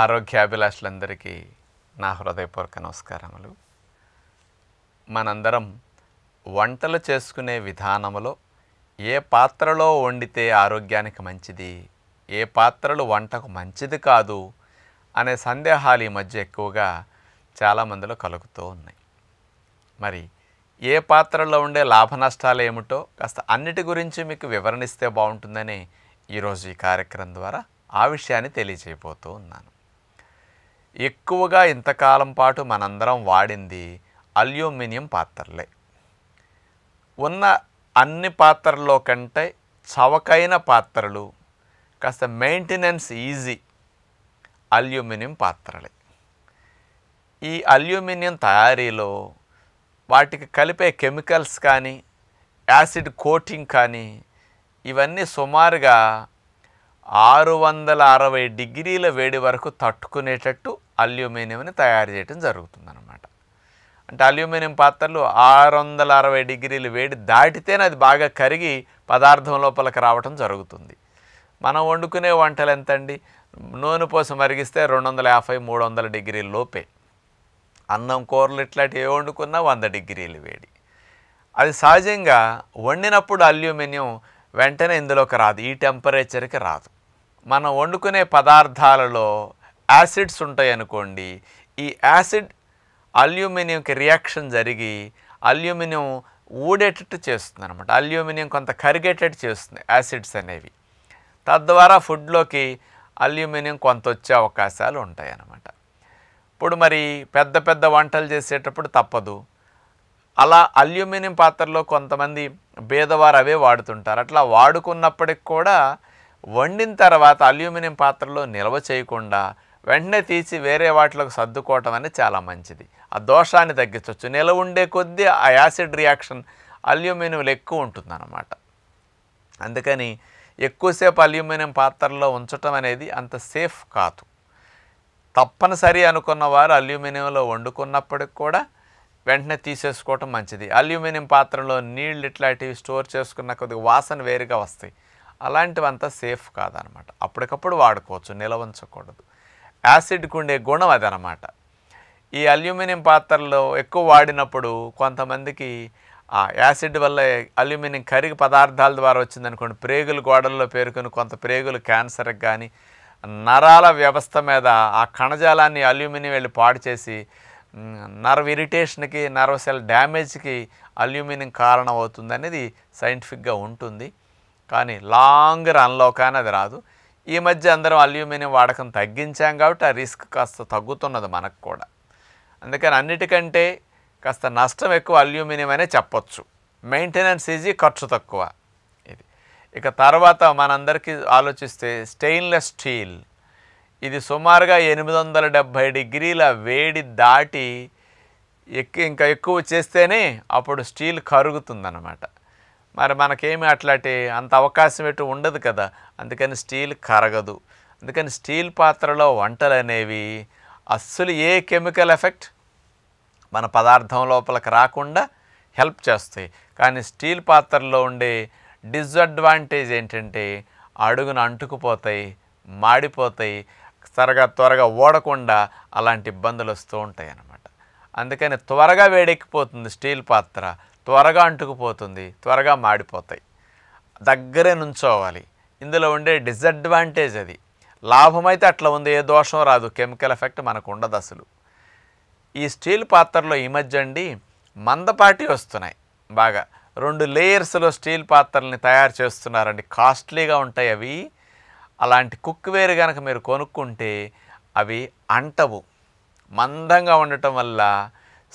ఆరోగ్యాభిలాషులందరికీ నా హృదయపూర్వక నమస్కారములు మనందరం వంటలు చేసుకునే విధానంలో ఏ పాత్రలో వండితే ఆరోగ్యానికి మంచిది ఏ పాత్రలు వంటకు మంచిది కాదు అనే సందేహాలు ఈ మధ్య ఎక్కువగా చాలామందిలో కలుగుతూ ఉన్నాయి మరి ఏ పాత్రలో ఉండే లాభ నష్టాలు ఏమిటో కాస్త అన్నిటి గురించి మీకు వివరణిస్తే బాగుంటుందని ఈరోజు ఈ కార్యక్రమం ద్వారా ఆ విషయాన్ని తెలియజేయబోతూ ఉన్నాను ఎక్కువగా ఇంతకాలం పాటు మనందరం వాడింది అల్యూమినియం పాత్రలే ఉన్న అన్ని పాత్రల్లో కంటే చవకైన పాత్రలు కాస్త మెయింటెనెన్స్ ఈజీ అల్యూమినియం పాత్రలే ఈ అల్యూమినియం తయారీలో వాటికి కలిపే కెమికల్స్ కానీ యాసిడ్ కోటింగ్ కానీ ఇవన్నీ సుమారుగా ఆరు వందల అరవై డిగ్రీల వేడి వరకు తట్టుకునేటట్టు అల్యూమినియంని తయారు చేయడం జరుగుతుందన్నమాట అంటే అల్యూమినియం పాత్రలు ఆరు వందల అరవై డిగ్రీల వేడి దాటితేనే అది బాగా కరిగి పదార్థం లోపలికి రావటం జరుగుతుంది మనం వండుకునే వంటలు ఎంతండి నూనె పోసి మరిగిస్తే రెండు వందల యాభై మూడు వందల డిగ్రీల లోపే అన్నం కూరలు ఇట్లాంటివి ఏ వండుకున్నా వంద డిగ్రీలు వేడి అది సహజంగా వండినప్పుడు అల్యూమినియం వెంటనే ఇందులోకి రాదు ఈ టెంపరేచర్కి రాదు మనం వండుకునే పదార్థాలలో యాసిడ్స్ ఉంటాయి అనుకోండి ఈ యాసిడ్ అల్యూమినియంకి రియాక్షన్ జరిగి అల్యూమినియం ఊడేటట్టు చేస్తుంది అనమాట అల్యూమినియం కొంత కరిగేటట్టు చేస్తుంది యాసిడ్స్ అనేవి తద్వారా ఫుడ్లోకి అల్యూమినియం కొంత వచ్చే అవకాశాలు ఉంటాయి అన్నమాట ఇప్పుడు మరి పెద్ద పెద్ద వంటలు చేసేటప్పుడు తప్పదు అలా అల్యూమినియం పాత్రలో కొంతమంది బేదవారు అవే వాడుతుంటారు అట్లా వాడుకున్నప్పటికి కూడా వండిన తర్వాత అల్యూమినియం పాత్రలో నిల్వ చేయకుండా వెంటనే తీసి వేరే వాటిలోకి సర్దుకోవటం అనేది చాలా మంచిది ఆ దోషాన్ని తగ్గించవచ్చు నిల్వ ఉండే కొద్దీ ఆ యాసిడ్ రియాక్షన్ అల్యూమినియంలో ఎక్కువ ఉంటుంది అన్నమాట అందుకని ఎక్కువసేపు అల్యూమినియం పాత్రలో ఉంచటం అనేది అంత సేఫ్ కాదు తప్పనిసరి అనుకున్న వారు అల్యూమినియంలో వండుకున్నప్పటికి కూడా వెంటనే తీసేసుకోవటం మంచిది అల్యూమినియం పాత్రలో నీళ్ళు ఇట్లాంటివి స్టోర్ చేసుకున్న కొద్దిగా వాసన వేరుగా వస్తాయి అలాంటివంతా సేఫ్ కాదనమాట అప్పటికప్పుడు వాడుకోవచ్చు నిలవ ఉంచకూడదు యాసిడ్కి ఉండే గుణం అదనమాట ఈ అల్యూమినియం పాత్రలో ఎక్కువ వాడినప్పుడు కొంతమందికి ఆ యాసిడ్ వల్ల అల్యూమినియం కరిగి పదార్థాల ద్వారా వచ్చిందనుకోండి ప్రేగులు గోడల్లో పేరుకొని కొంత ప్రేగులు క్యాన్సర్కి కానీ నరాల వ్యవస్థ మీద ఆ కణజాలాన్ని అల్యూమినియం వెళ్ళి పాడు చేసి నర్వ్ ఇరిటేషన్కి నర్వ్ సెల్ డ్యామేజ్కి అల్యూమినియం కారణం అవుతుంది అనేది సైంటిఫిక్గా ఉంటుంది కానీ లాంగ్ రన్లో కానీ అది రాదు ఈ మధ్య అందరం అల్యూమినియం వాడకం తగ్గించాం కాబట్టి ఆ రిస్క్ కాస్త తగ్గుతున్నది మనకు కూడా అందుకని అన్నిటికంటే కాస్త నష్టం ఎక్కువ అల్యూమినియం అనే చెప్పొచ్చు మెయింటెనెన్స్ ఈజీ ఖర్చు తక్కువ ఇది ఇక తర్వాత మనందరికీ ఆలోచిస్తే స్టెయిన్లెస్ స్టీల్ ఇది సుమారుగా ఎనిమిది వందల డెబ్భై డిగ్రీల వేడి దాటి ఎక్ ఇంకా ఎక్కువ చేస్తేనే అప్పుడు స్టీల్ కరుగుతుందన్నమాట మరి మనకేమి అట్లాంటి అంత అవకాశం ఎటు ఉండదు కదా అందుకని స్టీల్ కరగదు అందుకని స్టీల్ పాత్రలో వంటలు అనేవి అస్సలు ఏ కెమికల్ ఎఫెక్ట్ మన పదార్థం లోపలికి రాకుండా హెల్ప్ చేస్తాయి కానీ స్టీల్ పాత్రలో ఉండే డిస్అడ్వాంటేజ్ ఏంటంటే అడుగున అంటుకుపోతాయి మాడిపోతాయి త్వరగా త్వరగా ఓడకుండా అలాంటి ఇబ్బందులు వస్తూ ఉంటాయి అన్నమాట అందుకని త్వరగా వేడెక్కిపోతుంది స్టీల్ పాత్ర త్వరగా అంటుకుపోతుంది త్వరగా మాడిపోతాయి దగ్గరే నుంచోవాలి ఇందులో ఉండే డిసడ్వాంటేజ్ అది లాభం అయితే అట్లా ఉంది ఏ దోషం రాదు కెమికల్ ఎఫెక్ట్ మనకు ఉండదు అసలు ఈ స్టీల్ పాత్రలో ఈ మధ్య అండి మందపాటి వస్తున్నాయి బాగా రెండు లేయర్స్లో స్టీల్ పాత్రల్ని తయారు చేస్తున్నారండి కాస్ట్లీగా ఉంటాయి అవి అలాంటి కుక్వేర్ కనుక మీరు కొనుక్కుంటే అవి అంటవు మందంగా ఉండటం వల్ల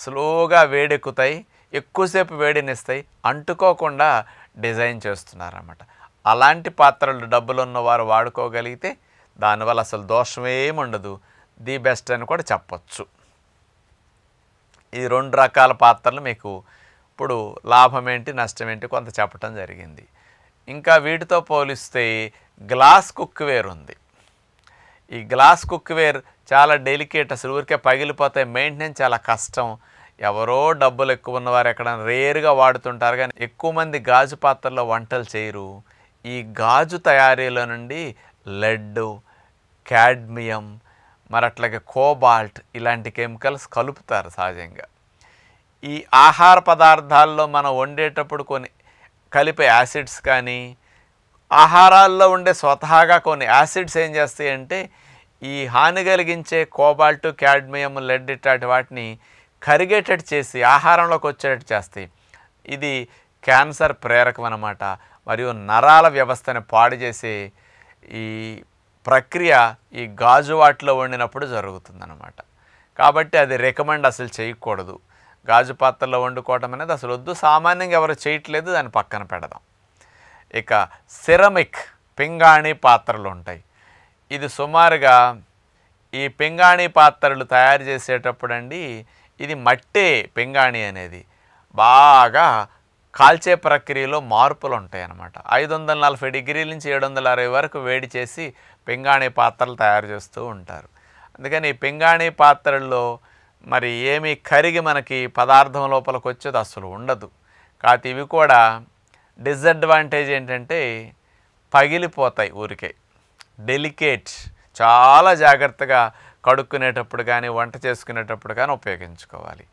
స్లోగా వేడెక్కుతాయి ఎక్కువసేపు వేడినిస్తాయి అంటుకోకుండా డిజైన్ చేస్తున్నారన్నమాట అలాంటి పాత్రలు డబ్బులు ఉన్నవారు వాడుకోగలిగితే దానివల్ల అసలు దోషమేమి ఉండదు ది బెస్ట్ అని కూడా చెప్పచ్చు ఈ రెండు రకాల పాత్రలు మీకు ఇప్పుడు లాభం ఏంటి నష్టం ఏంటి కొంత చెప్పటం జరిగింది ఇంకా వీటితో పోలిస్తే గ్లాస్ కుక్వేర్ ఉంది ఈ గ్లాస్ కుక్వేర్ చాలా డెలికేట్ అసలు ఊరికే పగిలిపోతాయి మెయింటెనెన్స్ చాలా కష్టం ఎవరో డబ్బులు ఎక్కువ ఉన్నవారు ఎక్కడ రేరుగా వాడుతుంటారు కానీ ఎక్కువ మంది గాజు పాత్రల్లో వంటలు చేయరు ఈ గాజు తయారీలో నుండి లెడ్ క్యాడ్మియం మరి అట్లాగే కోబాల్ట్ ఇలాంటి కెమికల్స్ కలుపుతారు సహజంగా ఈ ఆహార పదార్థాల్లో మనం వండేటప్పుడు కొన్ని కలిపే యాసిడ్స్ కానీ ఆహారాల్లో ఉండే స్వతహాగా కొన్ని యాసిడ్స్ ఏం చేస్తాయి అంటే ఈ హాని కలిగించే కోబాల్ట్ క్యాడ్మియం లెడ్ ఇట్లాంటి వాటిని కరిగేటట్టు చేసి ఆహారంలోకి వచ్చేటట్టు చేస్తాయి ఇది క్యాన్సర్ ప్రేరకం అనమాట మరియు నరాల వ్యవస్థను పాడు చేసే ఈ ప్రక్రియ ఈ గాజు వాటిలో వండినప్పుడు జరుగుతుందన్నమాట కాబట్టి అది రికమెండ్ అసలు చేయకూడదు గాజు పాత్రలో వండుకోవటం అనేది అసలు వద్దు సామాన్యంగా ఎవరు చేయట్లేదు దాన్ని పక్కన పెడదాం ఇక సిరమిక్ పింగాణి పాత్రలు ఉంటాయి ఇది సుమారుగా ఈ పింగాణి పాత్రలు తయారు చేసేటప్పుడండి ఇది మట్టే పింగాణి అనేది బాగా కాల్చే ప్రక్రియలో మార్పులు ఉంటాయి అన్నమాట ఐదు వందల నలభై డిగ్రీల నుంచి ఏడు వందల అరవై వరకు వేడి చేసి పింగాణి పాత్రలు తయారు చేస్తూ ఉంటారు అందుకని పింగాణి పాత్రల్లో మరి ఏమీ కరిగి మనకి పదార్థం లోపలికి వచ్చేది అసలు ఉండదు కాకపోతే ఇవి కూడా డిసడ్వాంటేజ్ ఏంటంటే పగిలిపోతాయి ఊరికే డెలికేట్ చాలా జాగ్రత్తగా కడుక్కునేటప్పుడు కానీ వంట చేసుకునేటప్పుడు కానీ ఉపయోగించుకోవాలి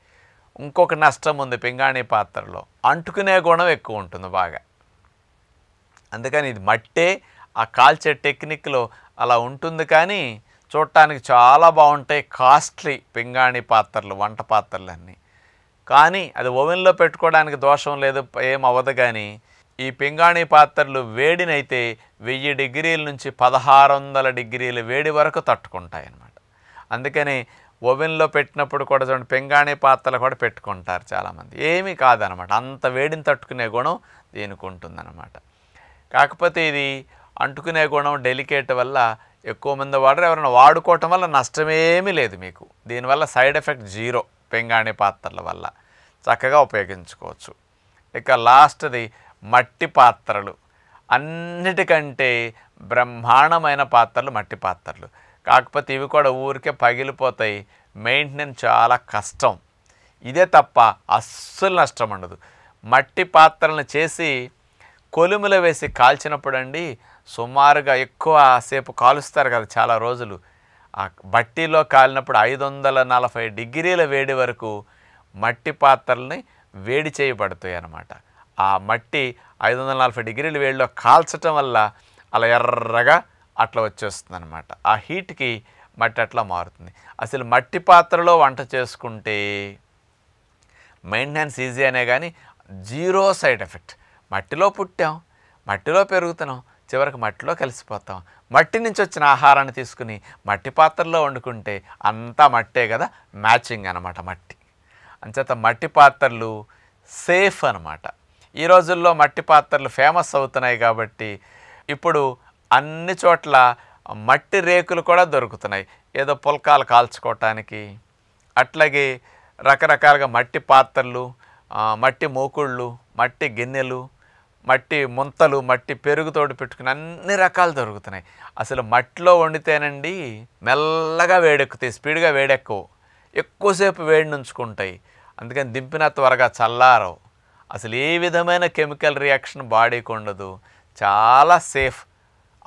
ఇంకొక నష్టం ఉంది పింగాణి పాత్రలో అంటుకునే గుణం ఎక్కువ ఉంటుంది బాగా అందుకని ఇది మట్టే ఆ కాల్చే టెక్నిక్లో అలా ఉంటుంది కానీ చూడటానికి చాలా బాగుంటాయి కాస్ట్లీ పింగాణి పాత్రలు వంట పాత్రలన్నీ కానీ అది ఓవెన్లో పెట్టుకోవడానికి దోషం లేదు ఏం అవ్వదు కానీ ఈ పింగాణి పాత్రలు వేడినైతే వెయ్యి డిగ్రీల నుంచి పదహారు వందల డిగ్రీల వేడి వరకు తట్టుకుంటాయి అన్నమాట అందుకని ఓవెన్లో పెట్టినప్పుడు కూడా చూడండి పింగాణి పాత్రలు కూడా పెట్టుకుంటారు చాలామంది ఏమీ కాదనమాట అంత వేడిని తట్టుకునే గుణం దీనికి ఉంటుందన్నమాట కాకపోతే ఇది అంటుకునే గుణం డెలికేట్ వల్ల ఎక్కువ మంది వాడరు ఎవరైనా వాడుకోవటం వల్ల నష్టమేమీ లేదు మీకు దీనివల్ల సైడ్ ఎఫెక్ట్ జీరో పెంగాణి పాత్రల వల్ల చక్కగా ఉపయోగించుకోవచ్చు ఇక లాస్ట్ది మట్టి పాత్రలు అన్నిటికంటే బ్రహ్మాండమైన పాత్రలు మట్టి పాత్రలు కాకపోతే ఇవి కూడా ఊరికే పగిలిపోతాయి మెయింటెనెన్స్ చాలా కష్టం ఇదే తప్ప అస్సలు నష్టం ఉండదు మట్టి పాత్రలను చేసి కొలుములో వేసి కాల్చినప్పుడు అండి సుమారుగా ఎక్కువ సేపు కాలుస్తారు కదా చాలా రోజులు ఆ బట్టీలో కాలినప్పుడు ఐదు వందల నలభై డిగ్రీల వేడి వరకు మట్టి పాత్రల్ని వేడి చేయబడతాయి అన్నమాట ఆ మట్టి ఐదు వందల నలభై డిగ్రీల వేడిలో కాల్చటం వల్ల అలా ఎర్రగా అట్లా వచ్చేస్తుంది అనమాట ఆ హీట్కి మట్టి అట్లా మారుతుంది అసలు మట్టి పాత్రలో వంట చేసుకుంటే మెయింటెనెన్స్ ఈజీ అనే కానీ జీరో సైడ్ ఎఫెక్ట్ మట్టిలో పుట్టాం మట్టిలో పెరుగుతున్నాం చివరికి మట్టిలో కలిసిపోతాం మట్టి నుంచి వచ్చిన ఆహారాన్ని తీసుకుని మట్టి పాత్రలో వండుకుంటే అంతా మట్టే కదా మ్యాచింగ్ అనమాట మట్టి అంచేత మట్టి పాత్రలు సేఫ్ అనమాట ఈ రోజుల్లో మట్టి పాత్రలు ఫేమస్ అవుతున్నాయి కాబట్టి ఇప్పుడు అన్ని చోట్ల మట్టి రేకులు కూడా దొరుకుతున్నాయి ఏదో పుల్కాలు కాల్చుకోవటానికి అట్లాగే రకరకాలుగా మట్టి పాత్రలు మట్టి మూకుళ్ళు మట్టి గిన్నెలు మట్టి ముంతలు మట్టి పెరుగుతోటి పెట్టుకుని అన్ని రకాలు దొరుకుతున్నాయి అసలు మట్టిలో వండితేనండి మెల్లగా వేడెక్కుతాయి స్పీడ్గా వేడెక్కవు ఎక్కువసేపు వేడి నుంచుకుంటాయి అందుకని దింపిన త్వరగా చల్లారవు అసలు ఏ విధమైన కెమికల్ రియాక్షన్ బాడీకి ఉండదు చాలా సేఫ్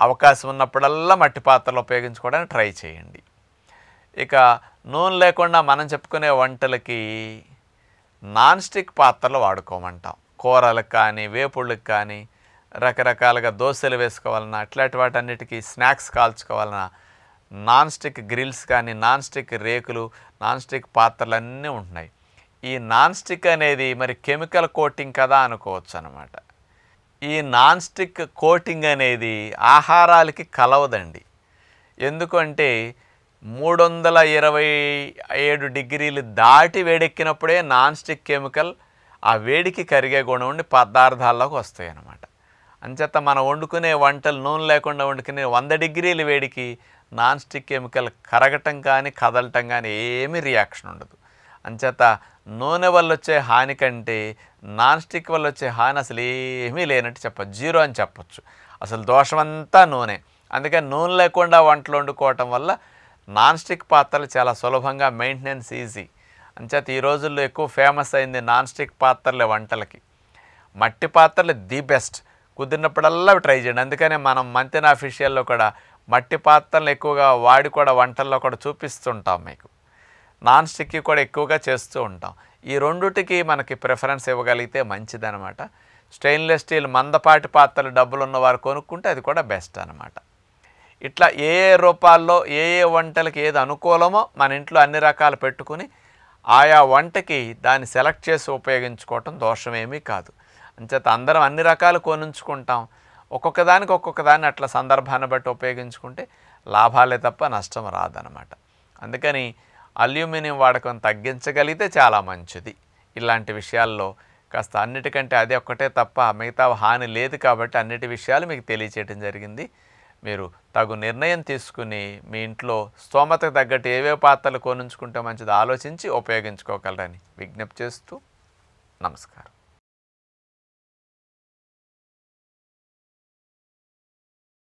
అవకాశం ఉన్నప్పుడల్లా మట్టి పాత్రలు ఉపయోగించుకోవడానికి ట్రై చేయండి ఇక నూనె లేకుండా మనం చెప్పుకునే వంటలకి నాన్ స్టిక్ పాత్రలు వాడుకోమంటాం కూరలకు కానీ వేపుళ్ళకి కానీ రకరకాలుగా దోశలు వేసుకోవాలన్నా అట్లాంటి వాటన్నిటికీ స్నాక్స్ కాల్చుకోవాలన్నా నాన్ స్టిక్ గ్రిల్స్ కానీ నాన్ స్టిక్ రేకులు నాన్ స్టిక్ పాత్రలు అన్నీ ఉంటున్నాయి ఈ నాన్ స్టిక్ అనేది మరి కెమికల్ కోటింగ్ కదా అనుకోవచ్చు అనమాట ఈ నాన్ స్టిక్ కోటింగ్ అనేది ఆహారాలకి కలవదండి ఎందుకంటే మూడు వందల ఇరవై ఏడు డిగ్రీలు దాటి వేడెక్కినప్పుడే నాన్ స్టిక్ కెమికల్ ఆ వేడికి కరిగే గుణం ఉండి పదార్థాల్లోకి వస్తాయి అన్నమాట అంచేత మనం వండుకునే వంటలు నూనె లేకుండా వండుకునే వంద డిగ్రీల వేడికి నాన్ స్టిక్ కెమికల్ కరగటం కానీ కదలటం కానీ ఏమీ రియాక్షన్ ఉండదు అంచేత నూనె వల్ల వచ్చే హాని కంటే నాన్ స్టిక్ వల్ల వచ్చే హాని అసలు ఏమీ లేనట్టు చెప్పచ్చు జీరో అని చెప్పచ్చు అసలు దోషమంతా నూనె అందుకే నూనె లేకుండా వంటలు వండుకోవటం వల్ల నాన్ స్టిక్ పాత్రలు చాలా సులభంగా మెయింటెనెన్స్ ఈజీ అంచేత ఈ రోజుల్లో ఎక్కువ ఫేమస్ అయింది నాన్ స్టిక్ పాత్రలే వంటలకి మట్టి పాత్రలు ది బెస్ట్ కుదిరినప్పుడల్లా ట్రై చేయండి అందుకనే మనం మంతెన ఆఫీషియల్లో కూడా మట్టి పాత్రలు ఎక్కువగా వాడి కూడా వంటల్లో కూడా చూపిస్తుంటాం మీకు నాన్ స్టిక్కి కూడా ఎక్కువగా చేస్తూ ఉంటాం ఈ రెండుటికి మనకి ప్రిఫరెన్స్ ఇవ్వగలిగితే మంచిదనమాట స్టెయిన్లెస్ స్టీల్ మందపాటి పాత్రలు డబ్బులు ఉన్నవారు కొనుక్కుంటే అది కూడా బెస్ట్ అనమాట ఇట్లా ఏ ఏ రూపాల్లో ఏ ఏ వంటలకి ఏది అనుకూలమో మన ఇంట్లో అన్ని రకాలు పెట్టుకుని ఆయా వంటకి దాన్ని సెలెక్ట్ చేసి ఉపయోగించుకోవటం దోషమేమీ కాదు అంచేత అందరం అన్ని రకాలు కొనుంచుకుంటాం ఒక్కొక్క దానికి ఒక్కొక్క దాన్ని అట్లా సందర్భాన్ని బట్టి ఉపయోగించుకుంటే లాభాలే తప్ప నష్టం రాదనమాట అందుకని అల్యూమినియం వాడకం తగ్గించగలిగితే చాలా మంచిది ఇలాంటి విషయాల్లో కాస్త అన్నిటికంటే అది ఒక్కటే తప్ప మిగతా హాని లేదు కాబట్టి అన్నిటి విషయాలు మీకు తెలియచేయడం జరిగింది మీరు తగు నిర్ణయం తీసుకుని మీ ఇంట్లో స్తోమతకు తగ్గట్టు ఏవే పాత్రలు కొనుంచుకుంటే మంచిది ఆలోచించి ఉపయోగించుకోగలరని విజ్ఞప్తి చేస్తూ నమస్కారం